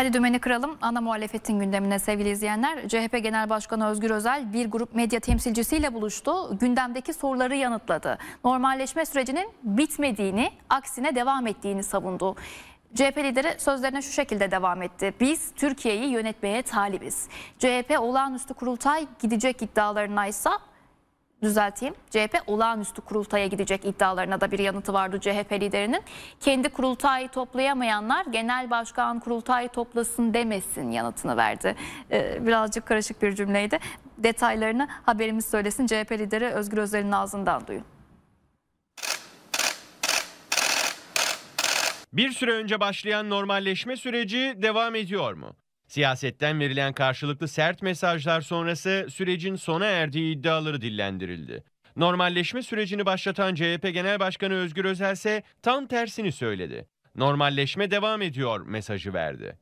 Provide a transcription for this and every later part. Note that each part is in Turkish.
Hadi dümeni kıralım. Ana muhalefetin gündemine sevgili izleyenler. CHP Genel Başkanı Özgür Özel bir grup medya temsilcisiyle buluştu. Gündemdeki soruları yanıtladı. Normalleşme sürecinin bitmediğini, aksine devam ettiğini savundu. CHP lideri sözlerine şu şekilde devam etti. Biz Türkiye'yi yönetmeye talibiz. CHP olağanüstü kurultay gidecek iddialarına ise düzelteyim. CHP olağanüstü kurultaya gidecek iddialarına da bir yanıtı vardı CHP liderinin. Kendi kurultayı toplayamayanlar genel başkan kurultayı toplasın demesin yanıtını verdi. Ee, birazcık karışık bir cümleydi. Detaylarını haberimiz söylesin CHP lideri Özgür Özel'in ağzından duyun. Bir süre önce başlayan normalleşme süreci devam ediyor mu? Siyasetten verilen karşılıklı sert mesajlar sonrası sürecin sona erdiği iddiaları dillendirildi. Normalleşme sürecini başlatan CHP Genel Başkanı Özgür Özel ise tam tersini söyledi. Normalleşme devam ediyor mesajı verdi.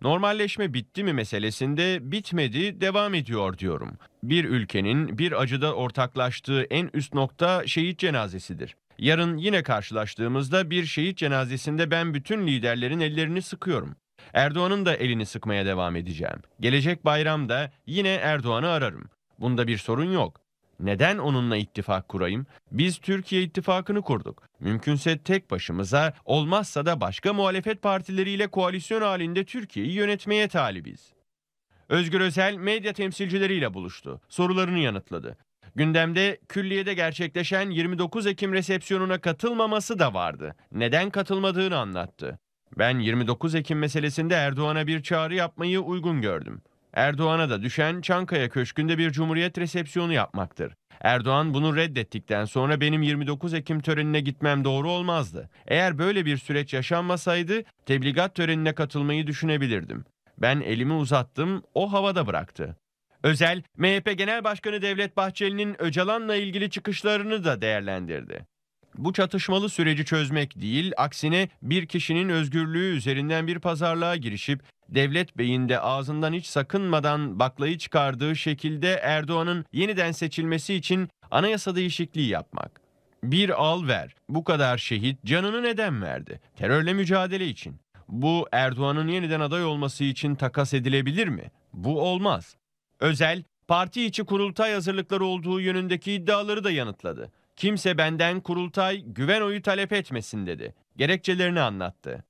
Normalleşme bitti mi meselesinde bitmedi, devam ediyor diyorum. Bir ülkenin bir acıda ortaklaştığı en üst nokta şehit cenazesidir. Yarın yine karşılaştığımızda bir şehit cenazesinde ben bütün liderlerin ellerini sıkıyorum. Erdoğan'ın da elini sıkmaya devam edeceğim. Gelecek bayramda yine Erdoğan'ı ararım. Bunda bir sorun yok. Neden onunla ittifak kurayım? Biz Türkiye ittifakını kurduk. Mümkünse tek başımıza, olmazsa da başka muhalefet partileriyle koalisyon halinde Türkiye'yi yönetmeye talibiz. Özgür Özel medya temsilcileriyle buluştu. Sorularını yanıtladı. Gündemde külliyede gerçekleşen 29 Ekim resepsiyonuna katılmaması da vardı. Neden katılmadığını anlattı. Ben 29 Ekim meselesinde Erdoğan'a bir çağrı yapmayı uygun gördüm. Erdoğan'a da düşen Çankaya Köşkü'nde bir cumhuriyet resepsiyonu yapmaktır. Erdoğan bunu reddettikten sonra benim 29 Ekim törenine gitmem doğru olmazdı. Eğer böyle bir süreç yaşanmasaydı tebligat törenine katılmayı düşünebilirdim. Ben elimi uzattım, o havada bıraktı. Özel, MHP Genel Başkanı Devlet Bahçeli'nin Öcalan'la ilgili çıkışlarını da değerlendirdi bu çatışmalı süreci çözmek değil, aksine bir kişinin özgürlüğü üzerinden bir pazarlığa girişip Devlet beyinde ağzından hiç sakınmadan baklayı çıkardığı şekilde Erdoğan'ın yeniden seçilmesi için anayasa değişikliği yapmak. Bir al ver. Bu kadar şehit canını neden verdi? Terörle mücadele için. Bu Erdoğan'ın yeniden aday olması için takas edilebilir mi? Bu olmaz. Özel, parti içi kurultay hazırlıkları olduğu yönündeki iddiaları da yanıtladı. Kimse benden kurultay güven oyu talep etmesin dedi. Gerekçelerini anlattı.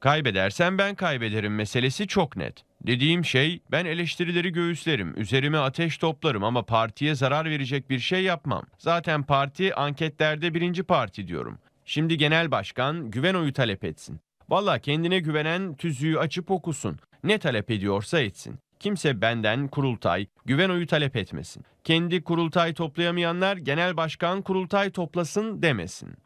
Kaybedersen ben kaybederim meselesi çok net. Dediğim şey ben eleştirileri göğüslerim, üzerime ateş toplarım ama partiye zarar verecek bir şey yapmam. Zaten parti anketlerde birinci parti diyorum. Şimdi genel başkan güven oyu talep etsin. Valla kendine güvenen tüzüğü açıp okusun. Ne talep ediyorsa etsin. Kimse benden kurultay, güven oyu talep etmesin. Kendi kurultay toplayamayanlar genel başkan kurultay toplasın demesin.